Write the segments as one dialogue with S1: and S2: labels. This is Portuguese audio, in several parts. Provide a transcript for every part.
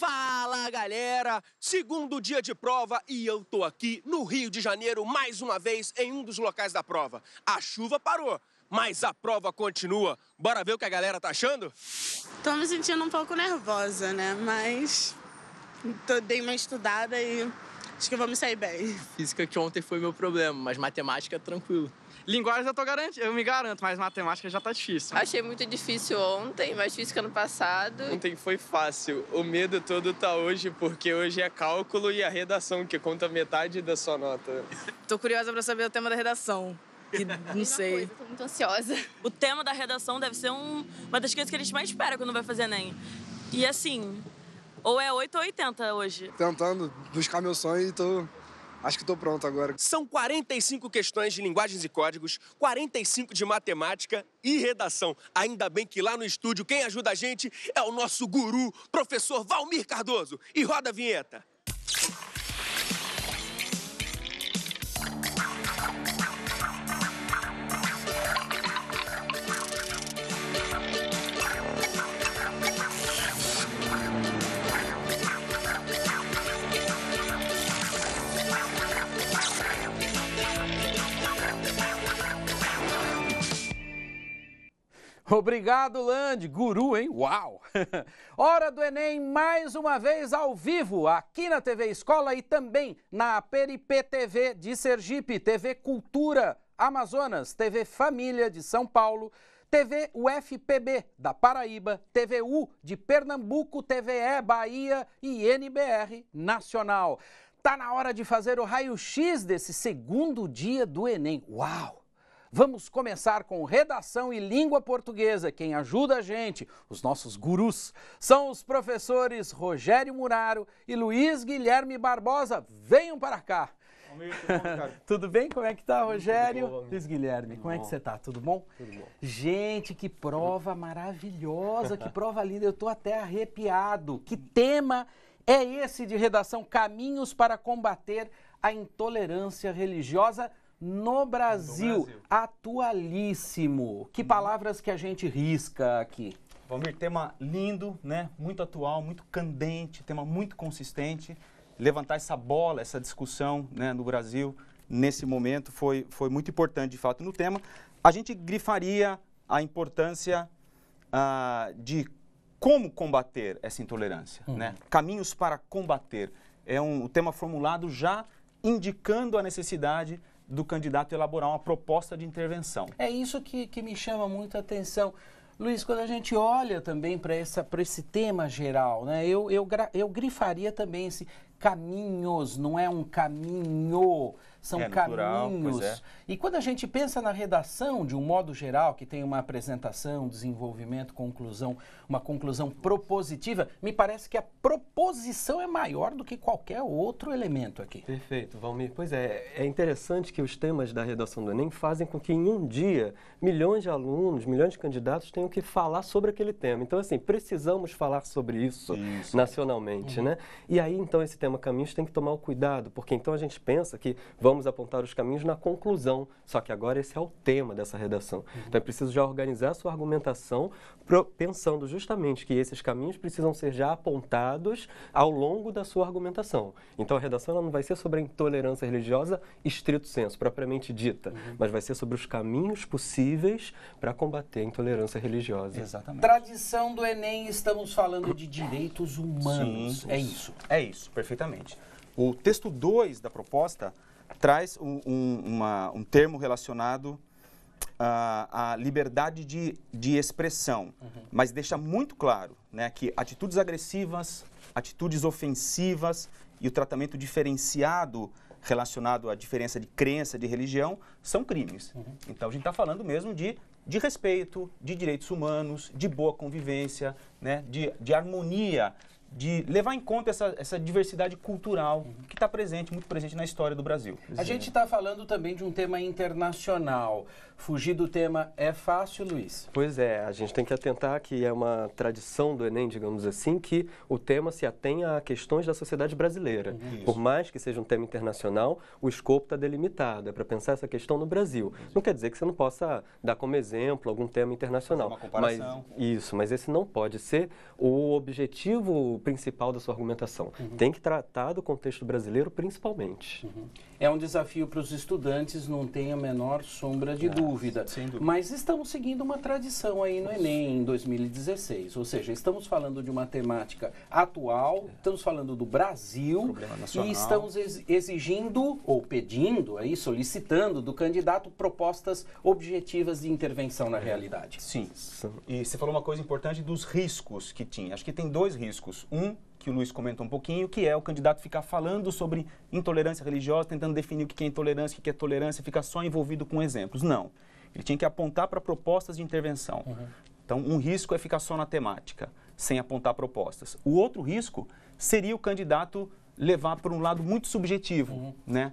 S1: Fala galera! Segundo dia de prova e eu tô aqui no Rio de Janeiro mais uma vez em um dos locais da prova. A chuva parou, mas a prova continua. Bora ver o que a galera tá achando? Tô me sentindo um pouco nervosa, né? Mas tô, dei uma estudada e acho que vou me sair bem.
S2: Física que ontem foi meu problema, mas matemática tranquilo. Linguagens eu tô garantindo, eu me garanto, mas matemática já tá difícil. Achei
S3: muito difícil ontem, mais difícil que ano passado.
S2: Ontem foi fácil. O
S4: medo todo tá hoje, porque hoje é cálculo e a redação, que conta metade da sua nota.
S3: Tô curiosa para saber o tema da redação. Que não sei. Coisa,
S5: tô muito ansiosa. O tema da redação deve ser um, uma das coisas que a gente mais espera quando vai fazer Enem. E assim, ou é 8 ou 80 hoje.
S6: Tentando buscar meu sonho e tô Acho que estou pronto
S1: agora. São 45 questões de linguagens e códigos, 45 de matemática e redação. Ainda bem que lá no estúdio quem ajuda a gente é o nosso guru, professor Valmir Cardoso. E roda a vinheta.
S2: Obrigado, Land, guru, hein? Uau! Hora do Enem, mais uma vez ao vivo, aqui na TV Escola e também na Peripê TV de Sergipe, TV Cultura Amazonas, TV Família de São Paulo, TV UFPB da Paraíba, TVU de Pernambuco, TVE Bahia e NBR Nacional. Tá na hora de fazer o raio-x desse segundo dia do Enem. Uau! Vamos começar com redação e língua portuguesa. Quem ajuda a gente, os nossos gurus, são os professores Rogério Muraro e Luiz Guilherme Barbosa. Venham para cá. tudo, tudo bem? Como é que tá, Rogério? Bom, Luiz Guilherme, tudo como bom. é que você tá? Tudo bom? Tudo bom. Gente, que prova maravilhosa, que prova linda. Eu tô até arrepiado. Que tema é esse de redação Caminhos para combater a intolerância religiosa? no Brasil. No Brasil. Atualíssimo. Que hum. palavras que a gente risca aqui? Valmir, tema lindo, né? Muito atual, muito
S1: candente, tema muito consistente. Levantar essa bola, essa discussão né, no Brasil nesse momento foi, foi muito importante, de fato, no tema. A gente grifaria a importância ah, de como combater essa intolerância, hum. né? Caminhos para combater. É um, um tema formulado já indicando a
S2: necessidade do candidato elaborar uma proposta de intervenção. É isso que, que me chama muito a atenção. Luiz, quando a gente olha também para esse tema geral, né, eu, eu, eu grifaria também esse caminhos, não é um caminho são é, caminhos. Natural, é. E quando a gente pensa na redação, de um modo geral, que tem uma apresentação, desenvolvimento, conclusão, uma conclusão propositiva, me parece que a proposição é maior do que qualquer outro elemento aqui. Perfeito, Valmir. Pois é,
S4: é interessante que os temas da redação do Enem fazem com que em um dia milhões de alunos, milhões de candidatos tenham que falar sobre aquele tema. Então, assim, precisamos falar sobre isso, isso. nacionalmente, uhum. né? E aí, então, esse tema caminhos tem que tomar o cuidado, porque então a gente pensa que vamos vamos apontar os caminhos na conclusão. Só que agora esse é o tema dessa redação. Uhum. Então é preciso já organizar a sua argumentação pensando justamente que esses caminhos precisam ser já apontados ao longo da sua argumentação. Então a redação ela não vai ser sobre a intolerância religiosa estrito senso, propriamente dita, uhum. mas vai ser sobre os caminhos possíveis para combater a intolerância religiosa. Exatamente.
S2: Tradição do Enem, estamos falando de direitos humanos. Sim, é isso.
S1: É isso, perfeitamente. O texto 2 da proposta traz um, um, uma, um termo relacionado à, ah, à liberdade de, de expressão, uhum. mas deixa muito claro né, que atitudes agressivas, atitudes ofensivas e o tratamento diferenciado relacionado à diferença de crença, de religião, são crimes. Uhum. Então a gente está falando mesmo de, de respeito, de direitos humanos, de boa convivência, né, de, de harmonia de
S2: levar em conta essa, essa diversidade cultural que está presente, muito presente na história do Brasil. A gente está falando também de um tema internacional. Fugir do tema é fácil, Luiz?
S4: Pois é, a gente tem que atentar que é uma tradição do Enem, digamos assim, que o tema se atenha a questões da sociedade brasileira. Isso. Por mais que seja um tema internacional, o escopo está delimitado, é para pensar essa questão no Brasil. Isso. Não quer dizer que você não possa dar como exemplo algum tema internacional. Fazer uma comparação. Mas, isso, mas esse não pode ser o objetivo principal da sua argumentação. Uhum. Tem que tratar do contexto brasileiro principalmente. Uhum
S2: é um desafio para os estudantes, não tem a menor sombra de ah, dúvida. dúvida. Mas estamos seguindo uma tradição aí no Nossa. Enem em 2016, ou seja, estamos falando de uma temática atual, é. estamos falando do Brasil e estamos exigindo ou pedindo aí, solicitando do candidato propostas objetivas de intervenção na é. realidade.
S1: Sim. E você falou uma coisa importante dos riscos que tinha. Acho que tem dois riscos. Um que o Luiz comentou um pouquinho, que é o candidato ficar falando sobre intolerância religiosa, tentando definir o que é intolerância, o que é tolerância, ficar só envolvido com exemplos. Não. Ele tinha que apontar para propostas de intervenção. Uhum. Então, um risco é ficar só na temática, sem apontar propostas. O outro risco seria o candidato levar por um lado muito subjetivo, uhum. né?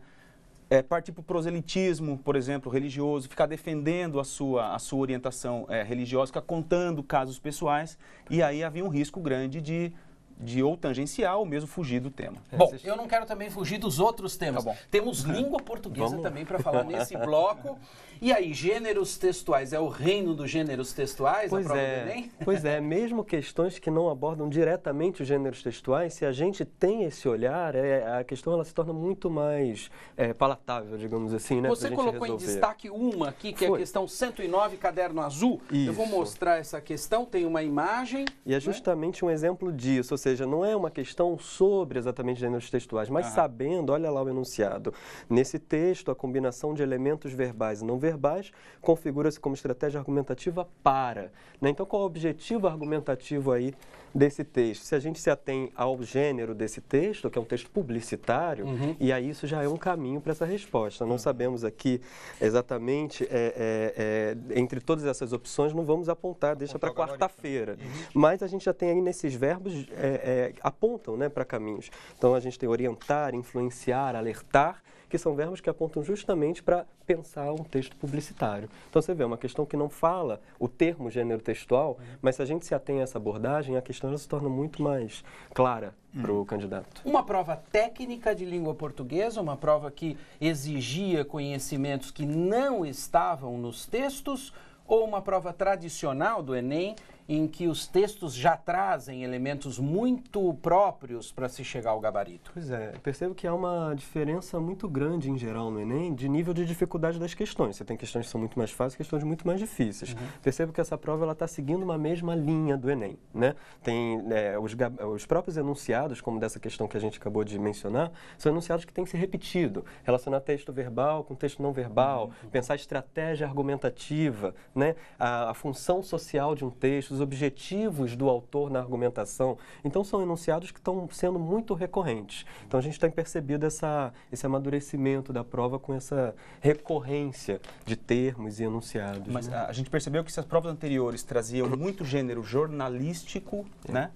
S1: É, partir para o proselitismo, por exemplo, religioso, ficar defendendo a sua, a sua orientação é, religiosa, ficar contando casos pessoais, e aí havia um risco grande de de ou
S2: tangencial ou mesmo fugir do tema. É, bom, eu não quero também fugir dos outros temas. Tá Temos língua portuguesa Vamos. também para falar nesse bloco. E aí, gêneros textuais, é o reino dos gêneros textuais? Pois é. Pois
S4: é, mesmo questões que não abordam diretamente os gêneros textuais, se a gente tem esse olhar, é, a questão ela se torna muito mais é, palatável, digamos assim, né? Você colocou resolver. em destaque
S2: uma aqui, que Foi. é a questão 109, caderno azul. Isso. Eu vou mostrar essa questão, tem uma imagem. E
S4: é né? justamente né? um exemplo disso, ou seja, seja, não é uma questão sobre exatamente gêneros textuais, mas sabendo, olha lá o enunciado. Nesse texto, a combinação de elementos verbais e não verbais configura-se como estratégia argumentativa para. Né? Então, qual é o objetivo argumentativo aí desse texto? Se a gente se atém ao gênero desse texto, que é um texto publicitário, uhum. e aí isso já é um caminho para essa resposta. Não uhum. sabemos aqui exatamente, é, é, é, entre todas essas opções, não vamos apontar, deixa para quarta-feira. Uhum. Mas a gente já tem aí nesses verbos é, é, é, apontam né, para caminhos. Então a gente tem orientar, influenciar, alertar, que são verbos que apontam justamente para pensar um texto publicitário. Então você vê, é uma questão que não fala o termo gênero textual, mas se a gente se atém a essa abordagem, a questão se torna muito mais clara hum. para o candidato.
S2: Uma prova técnica de língua portuguesa, uma prova que exigia conhecimentos que não estavam nos textos, ou uma prova tradicional do Enem em que os textos já trazem elementos muito próprios para se chegar ao gabarito.
S4: Pois é, percebo que há uma diferença muito grande em geral no Enem de nível de dificuldade das questões. Você tem questões que são muito mais fáceis e questões muito mais difíceis. Uhum. Percebo que essa prova está seguindo uma mesma linha do Enem. Né? Tem é, os, os próprios enunciados, como dessa questão que a gente acabou de mencionar, são enunciados que têm que ser repetidos, relacionar texto verbal com texto não verbal, uhum. pensar estratégia argumentativa, né? a, a função social de um texto, objetivos do autor na argumentação. Então, são enunciados que estão sendo muito recorrentes. Então, a gente tem percebido essa, esse amadurecimento da prova com essa recorrência de termos e enunciados. Mas né?
S1: a, gente percebeu que se as provas anteriores traziam muito gênero jornalístico, é. né?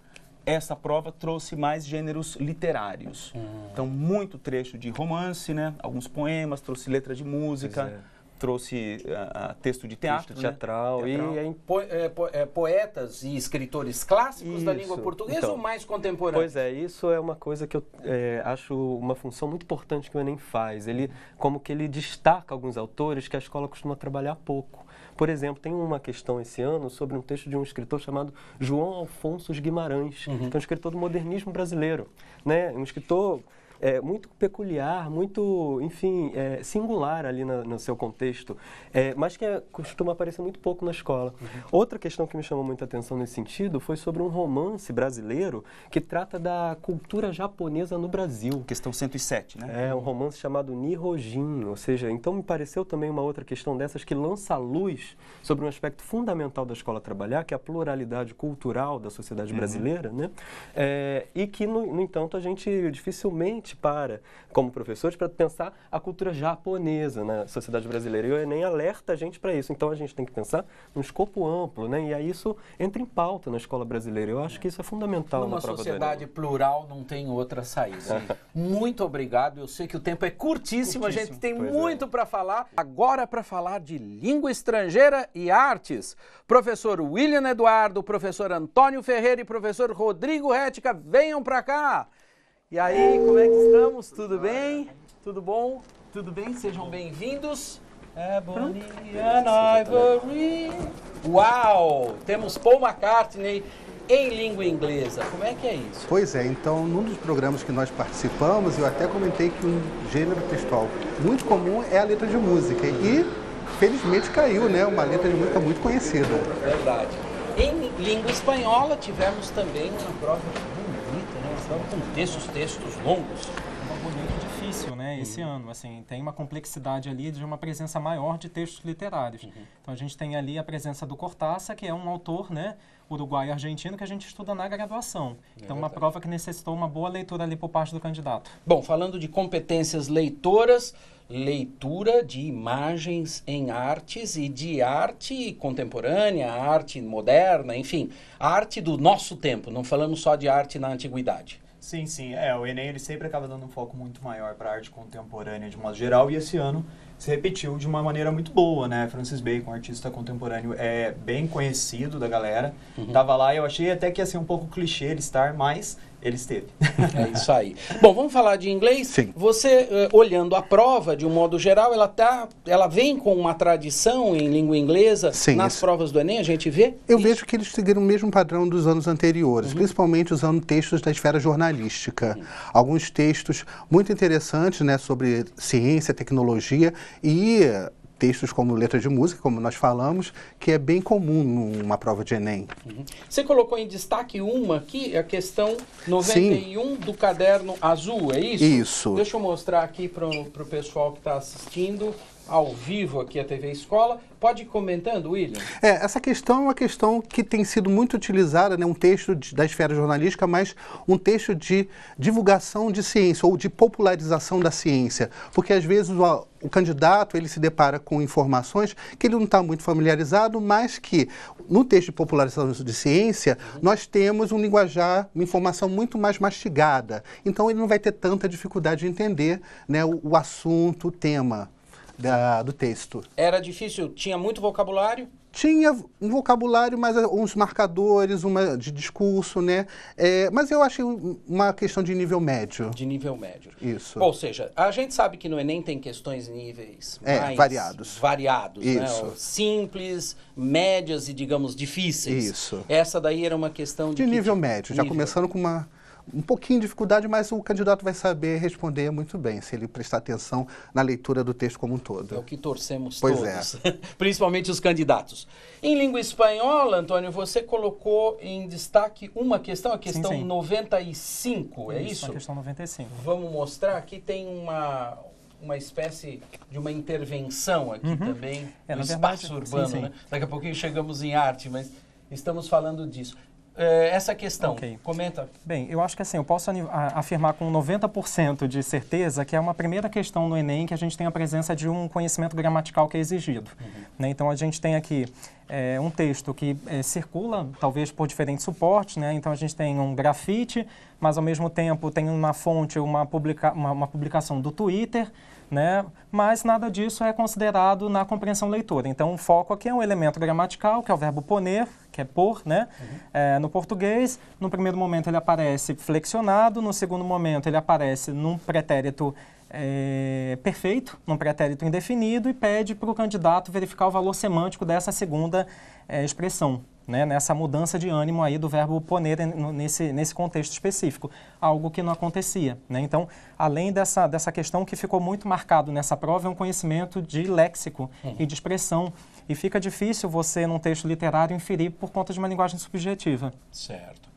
S1: essa prova trouxe mais gêneros literários. Hum. Então, muito trecho de romance, né? alguns poemas, trouxe letra de música trouxe uh, texto de teatro, texto teatral, né? teatral, e em... É
S2: é po é, poetas e escritores clássicos isso. da língua portuguesa então, ou mais contemporâneos? Pois é,
S4: isso é uma coisa que eu é, acho uma função muito importante que o Enem faz. Ele, como que ele destaca alguns autores que a escola costuma trabalhar pouco. Por exemplo, tem uma questão esse ano sobre um texto de um escritor chamado João Alfonso Guimarães, uhum. que é um escritor do modernismo brasileiro, né? Um escritor é, muito peculiar, muito, enfim, é, singular ali na, no seu contexto, é, mas que é, costuma aparecer muito pouco na escola. Uhum. Outra questão que me chamou muita atenção nesse sentido foi sobre um romance brasileiro que trata da cultura japonesa no Brasil. Questão 107, né? É, um romance chamado Nihojin, ou seja, então me pareceu também uma outra questão dessas que lança a luz sobre um aspecto fundamental da escola trabalhar, que é a pluralidade cultural da sociedade uhum. brasileira, né? É, e que, no, no entanto, a gente dificilmente para, como professores, para pensar a cultura japonesa na sociedade brasileira. E o Enem alerta a gente para isso. Então a gente tem que pensar num escopo amplo, né? E aí isso entra em pauta na escola brasileira. Eu acho que isso é fundamental Numa na prova sociedade
S2: plural não tem outra saída. É. muito obrigado. Eu sei que o tempo é curtíssimo, curtíssimo. a gente tem pois é. muito é. para falar. Agora para falar de língua estrangeira e artes. Professor William Eduardo, professor Antônio Ferreira e professor Rodrigo Rética, venham para cá. E aí, como é que estamos? Tudo bem? Tudo bom? Tudo bem? Sejam bem-vindos. Ebony and Ivory. Uau! Temos Paul McCartney em língua inglesa. Como é que é
S7: isso? Pois é, então num dos programas que nós participamos, eu até comentei que um gênero textual muito comum é a letra de música. E felizmente caiu, né? Uma letra de música muito conhecida.
S2: Verdade. Em língua espanhola tivemos também uma prova
S3: com textos, textos longos. É um bagulho difícil, né, uhum. esse ano, assim, tem uma complexidade ali de uma presença maior de textos literários. Uhum. Então a gente tem ali a presença do Cortázar, que é um autor, né, Uruguai e Argentina que a gente estuda na graduação. É então, uma prova que necessitou
S2: uma boa leitura ali por parte do candidato. Bom, falando de competências leitoras, leitura de imagens em artes e de arte contemporânea, arte moderna, enfim, arte do nosso tempo. Não falamos só de arte na antiguidade.
S8: Sim, sim. É, o Enem ele sempre acaba dando um foco muito maior para a arte contemporânea de modo geral e esse ano se repetiu de uma maneira muito boa, né? Francis Bacon, artista contemporâneo, é bem
S2: conhecido da galera. Uhum. Tava lá e eu achei até que ia ser um pouco clichê ele estar, mas ele esteve. é isso aí. Bom, vamos falar de inglês? Sim. Você, uh, olhando a prova, de um modo geral, ela tá, ela vem com uma tradição em língua inglesa. Sim, Nas isso. provas do Enem,
S7: a gente vê? Eu isso. vejo que eles seguiram o mesmo padrão dos anos anteriores, uhum. principalmente usando textos da esfera jornalística. Uhum. Alguns textos muito interessantes, né, sobre ciência, tecnologia, e textos como letra de música, como nós falamos, que é bem comum numa prova de Enem. Uhum.
S2: Você colocou em destaque uma aqui, a questão 91 Sim. do caderno azul, é isso? Isso. Deixa eu mostrar aqui para o pessoal que está assistindo ao vivo aqui a TV Escola. Pode ir comentando, William?
S7: É, essa questão é uma questão que tem sido muito utilizada, né, um texto de, da esfera jornalística, mas um texto de divulgação de ciência ou de popularização da ciência, porque às vezes o, o candidato ele se depara com informações que ele não está muito familiarizado, mas que no texto de popularização de ciência uhum. nós temos um linguajar, uma informação muito mais mastigada. Então ele não vai ter tanta dificuldade de entender né, o, o assunto, o tema da, do texto.
S2: Era difícil? Tinha muito vocabulário?
S7: Tinha um vocabulário, mas uns marcadores, uma de discurso, né? É, mas eu achei uma questão de nível médio. De nível médio. Isso. Ou
S2: seja, a gente sabe que no Enem tem questões níveis é, variados. Variados, né? Isso. Né? Simples, médias e, digamos, difíceis. Isso. Essa daí era uma questão de. De nível tipo? médio, já nível.
S7: começando com uma um pouquinho de dificuldade, mas o candidato vai saber responder muito bem, se ele prestar atenção na leitura do texto como um todo. É o que torcemos
S2: pois é. todos, é. principalmente os candidatos. Em língua espanhola, Antônio, você colocou em destaque uma questão, a questão sim, sim. 95, é isso? isso? A questão 95. Vamos mostrar, aqui tem uma, uma espécie de uma intervenção aqui uhum. também, é, no espaço verdade, urbano. Sim, né? Daqui a pouquinho chegamos em arte, mas estamos falando disso. É, essa questão. Okay. Comenta.
S3: Bem, eu acho que assim, eu posso afirmar com 90% de certeza que é uma primeira questão no Enem que a gente tem a presença de um conhecimento gramatical que é exigido. Uhum. Né? Então, a gente tem aqui é, um texto que é, circula, talvez por diferentes suportes, né? então a gente tem um grafite, mas ao mesmo tempo tem uma fonte, uma, publica uma, uma publicação do Twitter, né? mas nada disso é considerado na compreensão leitora. Então, o foco aqui é um elemento gramatical, que é o verbo poner, que é por, né? Uhum. É, no português, no primeiro momento ele aparece flexionado, no segundo momento ele aparece num pretérito é, perfeito, num pretérito indefinido, e pede para o candidato verificar o valor semântico dessa segunda é, expressão né, nessa mudança de ânimo aí do verbo poner nesse, nesse contexto específico, algo que não acontecia. Né? Então, além dessa, dessa questão que ficou muito marcado nessa prova, é um conhecimento de léxico uhum. e de expressão. E fica difícil você, num texto literário, inferir
S2: por conta de uma linguagem subjetiva. Certo.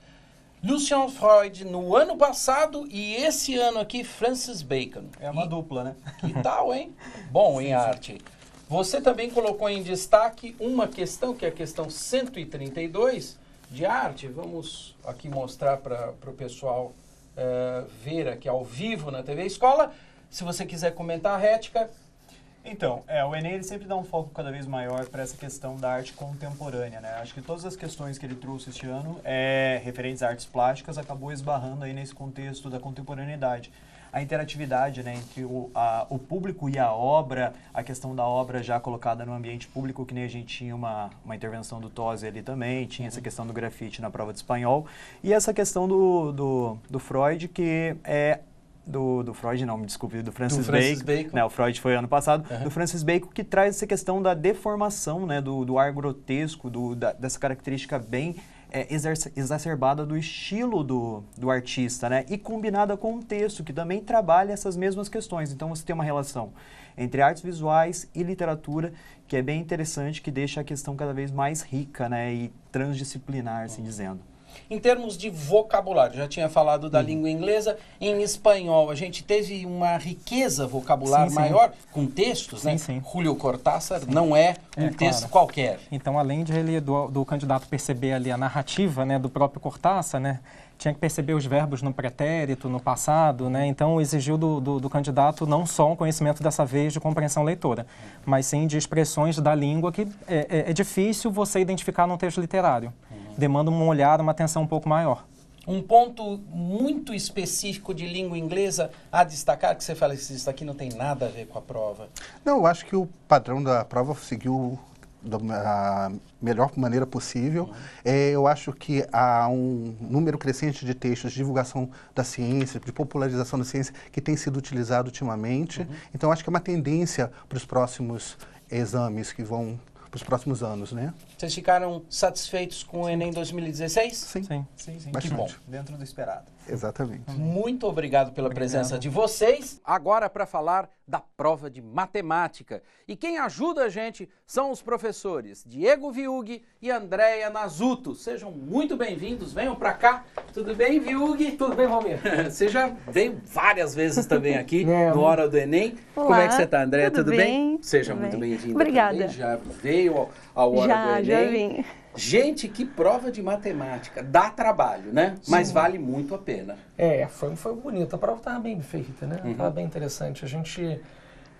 S2: Lucian Freud no ano passado e esse ano aqui Francis Bacon. É uma e, dupla, né? Que tal, hein? Bom em arte. Você também colocou em destaque uma questão, que é a questão 132 de arte. Vamos aqui mostrar para o pessoal uh, ver aqui ao vivo na TV Escola. Se você quiser comentar, Rética. Então, é, o Enem ele sempre dá um foco cada vez maior para essa questão da arte contemporânea, né? Acho
S8: que todas as questões que ele trouxe este ano, é, referentes a artes plásticas, acabou esbarrando aí nesse contexto da contemporaneidade a interatividade né, entre o, a, o público e a obra, a questão da obra já colocada no ambiente público, que nem a gente tinha uma, uma intervenção do Tosi ali também, tinha essa uhum. questão do grafite na prova de espanhol, e essa questão do, do, do Freud, que é do, do Freud, não, me desculpe, do Francis, do Francis Bacon. Bacon. Né, o Freud foi ano passado. Uhum. Do Francis Bacon, que traz essa questão da deformação, né, do, do ar grotesco, do, da, dessa característica bem é, exacerbada do estilo do, do artista, né? E combinada com um texto que também trabalha essas mesmas questões. Então você tem uma relação entre artes visuais e literatura que é bem interessante, que deixa a questão cada vez mais rica, né? E transdisciplinar, assim uhum. dizendo.
S2: Em termos de vocabulário, já tinha falado da uhum. língua inglesa, em espanhol a gente teve uma riqueza vocabular sim, maior com textos, sim, né? Sim. Julio Cortázar não é, é um é, texto claro. qualquer.
S3: Então, além de ele, do, do candidato perceber ali a narrativa, né, do próprio Cortázar, né, tinha que perceber os verbos no pretérito, no passado, né? Então exigiu do, do, do, candidato não só um conhecimento dessa vez de compreensão leitora, mas sim de expressões da língua que é, é, é difícil você identificar num texto literário demanda uma olhada, uma atenção um pouco maior.
S2: Um ponto muito específico de língua inglesa a destacar, que você fala que isso aqui não tem nada a ver com a prova.
S7: Não, eu acho que o padrão da prova seguiu da melhor maneira possível. Uhum. É, eu acho que há um número crescente de textos de divulgação da ciência, de popularização da ciência, que tem sido utilizado ultimamente. Uhum. Então, acho que é uma tendência para os próximos exames que vão para os próximos anos, né?
S2: Vocês ficaram satisfeitos com o Enem 2016? Sim. Sim, sim. sim. Que bom, dentro do esperado.
S7: Exatamente.
S2: Muito obrigado pela obrigado. presença de vocês. Agora para falar da prova de matemática. E quem ajuda a gente são os professores Diego Viug e Andréia Nazuto. Sejam muito bem-vindos, venham para cá. Tudo bem, Viug? Tudo bem, Romero? você já veio várias vezes também aqui no Hora do Enem. Olá, Como é que você está, Andréia? Tudo, tudo, bem? bem? Seja tudo muito bem-vinda. Obrigada. Também. Já veio ao, ao Hora já, do Enem. Já, já vim. Gente, que prova de matemática. Dá trabalho, né? Sim. Mas vale muito a pena. É,
S6: foi, foi bonita. A prova estava bem feita, né? Estava uhum. bem interessante. A gente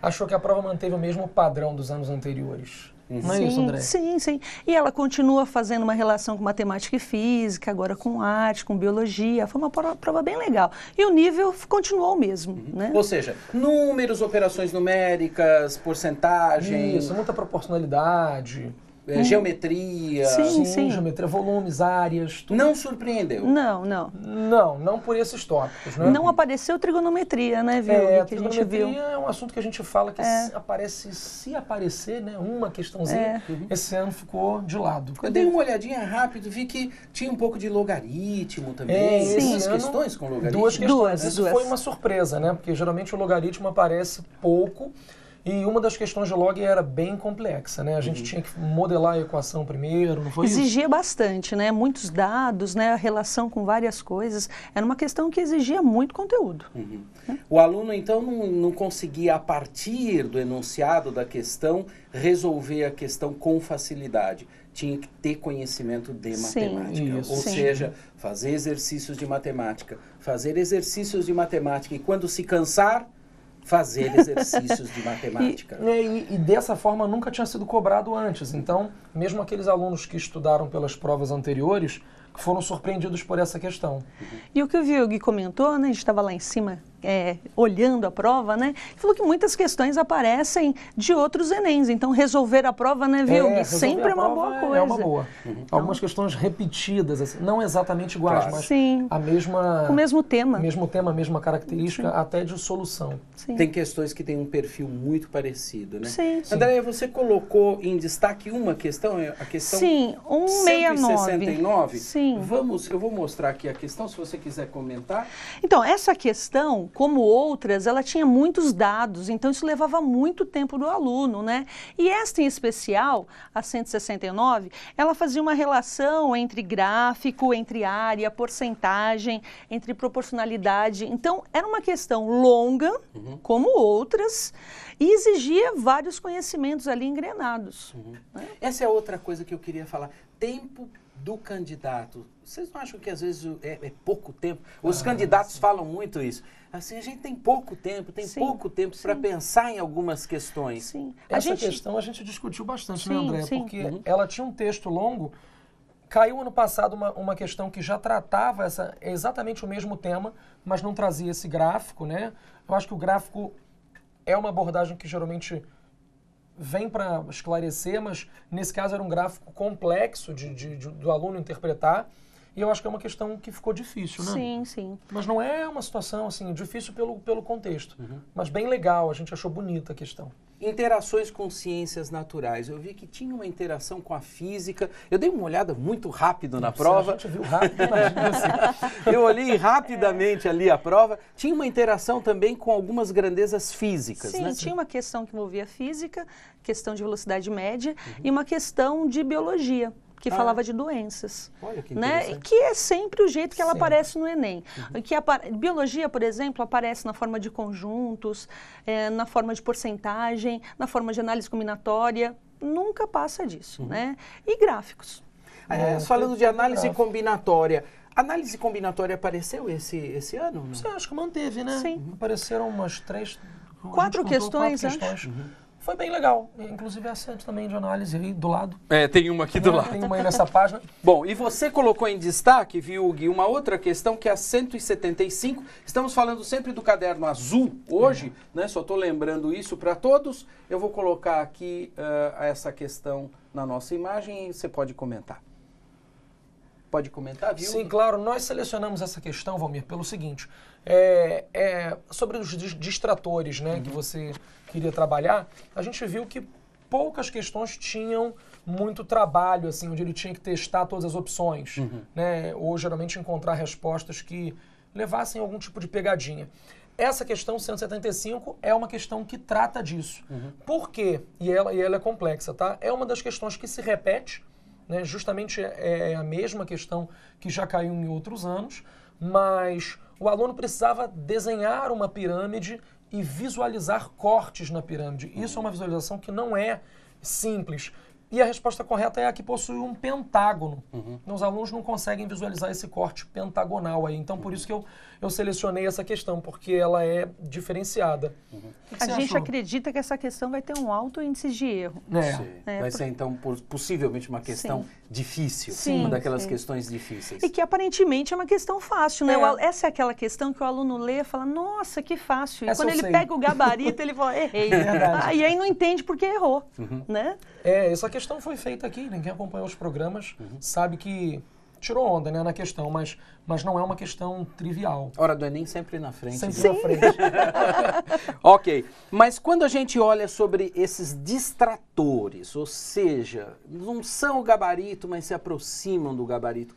S6: achou que a prova manteve o mesmo padrão dos anos anteriores. Uhum. Não é sim, isso, André?
S5: Sim, sim. E ela continua fazendo uma relação com matemática e física, agora com arte, com biologia. Foi uma prova, prova bem legal. E o nível continuou o mesmo, uhum. né? Ou
S2: seja, números, operações numéricas, porcentagem... Isso, muita proporcionalidade é, hum. Geometria. Sim, sim, sim, geometria,
S6: volumes, áreas, tudo. Não surpreendeu. Não, não. Não, não por esses tópicos, né? Não
S5: apareceu trigonometria, né, viu? É, é que a gente viu. é
S6: um assunto que a gente fala que é. se
S2: aparece, se aparecer, né, uma
S5: questãozinha,
S2: é. Uhum. esse ano ficou de lado. Eu dei uma olhadinha rápido, vi que tinha um pouco de logaritmo também. É, sim. Essas questões com logaritmo. Duas
S6: questões. Duas, Isso duas. foi uma surpresa, né? Porque geralmente o logaritmo aparece pouco. E uma das questões de log era bem complexa, né? A gente uhum. tinha que modelar a equação primeiro, não foi Exigia
S5: isso? bastante, né? Muitos dados, né? A relação com várias coisas. Era uma questão que exigia muito conteúdo. Uhum.
S2: Né? O aluno, então, não, não conseguia, a partir do enunciado da questão, resolver a questão com facilidade tinha que ter conhecimento de matemática. isso, Ou sim. seja, fazer exercícios de matemática. Fazer exercícios de matemática e quando se cansar, fazer exercícios
S3: de matemática.
S6: E, e, e, dessa forma nunca tinha sido cobrado antes. Então, mesmo aqueles alunos que estudaram
S5: pelas provas anteriores foram surpreendidos por essa questão. E o que o Vilg comentou, né? A gente estava lá em cima é, olhando a prova, né? Falou que muitas questões aparecem de outros Enems. Então, resolver a prova, né, viu? É, sempre é uma boa é coisa. É uma boa.
S6: Uhum. Então então Algumas então, questões repetidas, assim, não exatamente iguais, claro. mas Sim. a mesma... O mesmo tema. Mesmo tema, mesma característica, Sim. até de solução. Sim. Tem
S2: questões que têm um perfil muito parecido, né? Sim. Andréia, você colocou em destaque uma questão, é a questão... Sim,
S5: 169.
S2: 169. Sim. Vamos, eu vou mostrar aqui a questão, se você quiser comentar.
S5: Então, essa questão, como outras, ela tinha muitos dados, então isso levava muito tempo do aluno, né? E esta em especial, a 169, ela fazia uma relação entre gráfico, entre área, porcentagem, entre proporcionalidade. Então, era uma questão longa, uhum. como outras, e exigia vários conhecimentos ali engrenados. Uhum. Né? Essa é outra coisa que eu queria falar. Tempo
S2: do candidato vocês não acham que às vezes é, é pouco tempo? Ah, Os ah, candidatos sim. falam muito isso. Assim, a gente tem pouco tempo, tem sim, pouco tempo para pensar em algumas questões.
S5: Sim. A Essa gente... questão
S2: a gente discutiu bastante,
S5: né, André? Porque
S6: uhum.
S2: ela tinha um texto longo.
S6: Caiu ano passado uma, uma questão que já tratava essa, exatamente o mesmo tema, mas não trazia esse gráfico, né? Eu acho que o gráfico é uma abordagem que geralmente vem para esclarecer, mas nesse caso era um gráfico complexo de, de, de, do aluno interpretar. E eu acho que é uma questão que ficou difícil, né? Sim,
S5: sim. Mas não é
S6: uma situação, assim, difícil pelo, pelo contexto. Uhum. Mas bem legal, a gente achou bonita a questão.
S2: Interações com ciências naturais. Eu vi que tinha uma interação com a física. Eu dei uma olhada muito rápido na prova. A gente viu rápido, assim. Eu olhei rapidamente é. ali a prova. Tinha uma interação também com algumas grandezas físicas, Sim, né? tinha
S5: uma questão que envolvia física, questão de velocidade média uhum. e uma questão de biologia que ah, falava de doenças, olha que né? E que é sempre o jeito que ela sempre. aparece no Enem. Uhum. Que biologia, por exemplo, aparece na forma de conjuntos, é, na forma de porcentagem, na forma de análise combinatória, nunca passa disso, uhum. né? E gráficos. É, é falando é de análise combinatória, Análise combinatória apareceu esse, esse ano?
S2: Sim, acho que manteve, né? Sim. Apareceram umas três.
S6: Quatro questões, quatro questões, acho. Uhum.
S2: Foi bem legal.
S6: Inclusive a sede também de análise aí do lado.
S2: É, tem uma aqui tem do né? lado. Tem uma aí nessa página. Bom, e você colocou em destaque, viu, Gui, uma outra questão que é a 175. Estamos falando sempre do caderno azul hoje, uhum. né? Só estou lembrando isso para todos. Eu vou colocar aqui uh, essa questão na nossa imagem e você pode comentar pode comentar, viu? Sim,
S6: claro. Nós selecionamos essa questão, Valmir, pelo seguinte. É, é, sobre os distratores né, uhum. que você queria trabalhar, a gente viu que poucas questões tinham muito trabalho, assim, onde ele tinha que testar todas as opções, uhum. né? Ou geralmente encontrar respostas que levassem algum tipo de pegadinha. Essa questão 175 é uma questão que trata disso. Uhum. Por quê? E ela, e ela é complexa, tá? É uma das questões que se repete né? Justamente é, é a mesma questão que já caiu em outros anos, mas o aluno precisava desenhar uma pirâmide e visualizar cortes na pirâmide. Isso é uma visualização que não é simples. E a resposta correta é a que possui um pentágono. Uhum. Então, os alunos não conseguem visualizar esse corte pentagonal aí. Então, por uhum. isso que eu, eu selecionei essa questão, porque ela é diferenciada. Uhum. Que que a gente achou?
S5: acredita que essa questão vai ter um alto índice de erro. É. É, vai por... ser,
S2: então, por, possivelmente uma questão sim. difícil. Sim, uma daquelas sim. questões difíceis. E
S5: que aparentemente é uma questão fácil, né? É. Essa é aquela questão que o aluno lê e fala, nossa, que fácil. E essa quando ele sei. pega o gabarito, ele fala, errei. Ah, é e aí não entende porque errou, uhum. né?
S6: É, essa questão questão foi feita aqui, né? quem acompanhou os programas uhum. sabe que tirou onda né, na questão, mas, mas não é uma questão trivial. Hora do Enem é
S2: sempre na frente. Sempre Sim. Né? na frente. ok, mas quando a gente olha sobre esses distratores, ou seja, não são o gabarito, mas se aproximam do gabarito,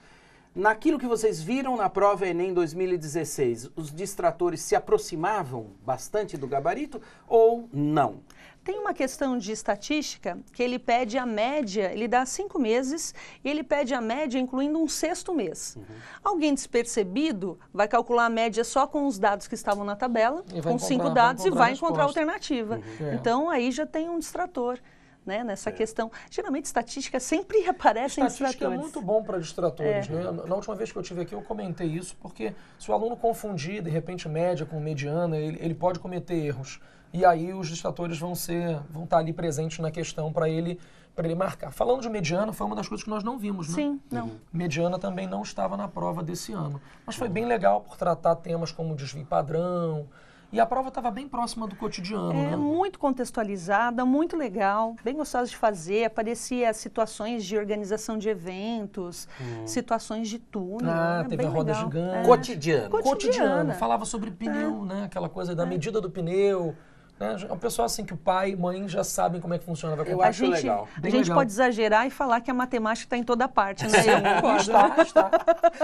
S2: Naquilo que vocês viram na prova Enem 2016, os distratores se aproximavam bastante do gabarito ou não?
S5: Tem uma questão de estatística que ele pede a média, ele dá cinco meses e ele pede a média incluindo um sexto mês. Uhum. Alguém despercebido vai calcular a média só com os dados que estavam na tabela, com cinco dados e vai encontrar alternativa. Uhum. É. Então aí já tem um distrator né, nessa é. questão. Geralmente, estatística sempre aparece estatística em Estatística é muito
S6: bom para distratores. É. Né? Na última vez que eu tive aqui, eu comentei isso, porque se o aluno confundir, de repente, média com mediana, ele, ele pode cometer erros. E aí os distratores vão ser, vão estar ali presentes na questão para ele para ele marcar. Falando de mediana, foi uma das coisas que nós não vimos, né? Sim, não. Uhum. Mediana também não estava na prova desse ano. Mas foi uhum. bem legal por tratar temas como desvio padrão, e a prova estava bem próxima do cotidiano, é, né?
S5: Muito contextualizada, muito legal, bem gostosa de fazer. Aparecia situações de organização de eventos, hum. situações de túnel. Ah, teve bem a roda legal. gigante. É. Cotidiano. Cotidiano. Cotidiano. Falava
S6: sobre pneu, é. né? Aquela coisa da medida do pneu. Né? É um pessoal assim que o pai, mãe já sabem como é que funciona. Vai eu acho a gente, legal. A gente legal. pode
S5: exagerar e falar que a matemática está em toda parte, né? Sim, eu né?
S2: está,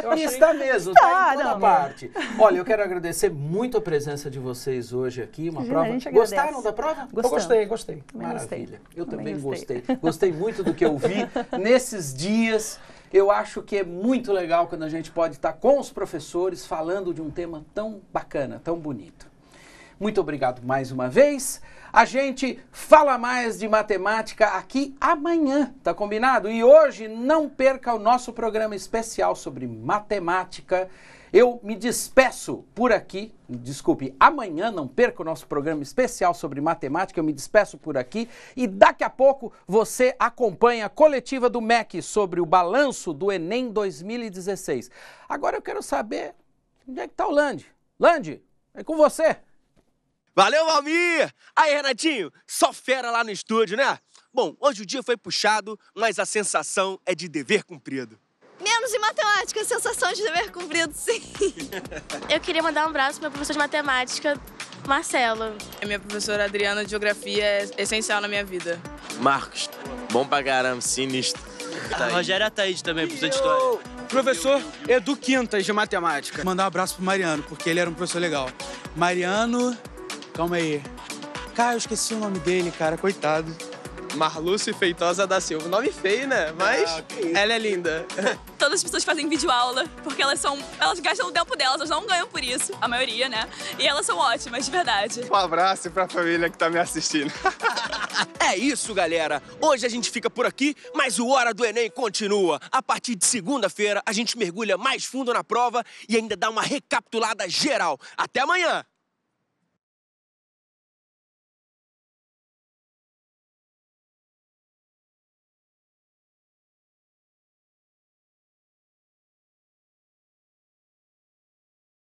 S2: Eu achei... Está mesmo, tá está tá, em toda não, parte. Não. Olha, eu quero agradecer muito a presença de vocês hoje aqui. Uma prova. Gostaram da prova? Gostamos. Eu gostei, gostei. Também Maravilha. Gostei. Eu também, também gostei. gostei. Gostei muito do que eu vi nesses dias. Eu acho que é muito legal quando a gente pode estar com os professores falando de um tema tão bacana, tão bonito. Muito obrigado mais uma vez. A gente fala mais de matemática aqui amanhã, tá combinado? E hoje não perca o nosso programa especial sobre matemática. Eu me despeço por aqui. Desculpe, amanhã não perca o nosso programa especial sobre matemática. Eu me despeço por aqui e daqui a pouco você acompanha a coletiva do MEC sobre o balanço do Enem 2016. Agora eu quero saber onde é que está o Land. Land? é com você. Valeu, Valmir! Aí, Renatinho, só fera
S1: lá no estúdio, né? Bom, hoje o dia foi puxado, mas a sensação é de dever cumprido.
S5: Menos em matemática, a sensação é
S4: de dever cumprido, sim. Eu queria mandar um abraço
S1: para meu professor de matemática, Marcelo. A minha professora Adriana de Geografia é essencial na minha vida.
S3: Marcos, bom pra caramba, sinistro. Ah, Rogério Ataíde também, professor de História.
S1: Professor Edu Quintas, de Matemática. Mandar um abraço pro Mariano, porque ele era um professor
S4: legal. Mariano Calma aí. Cara, eu esqueci o nome dele, cara, coitado. Marluce Feitosa da Silva. Nome feio, né? Mas ah, ela é linda.
S5: Todas as pessoas fazem videoaula, porque elas são. Elas gastam o tempo delas, elas não ganham por isso, a maioria, né? E elas são ótimas, de verdade.
S7: Um abraço pra família que tá me assistindo.
S1: é isso, galera. Hoje a gente fica por aqui, mas o Hora do Enem continua. A partir de segunda-feira, a gente mergulha mais fundo na prova e ainda dá uma recapitulada geral. Até amanhã!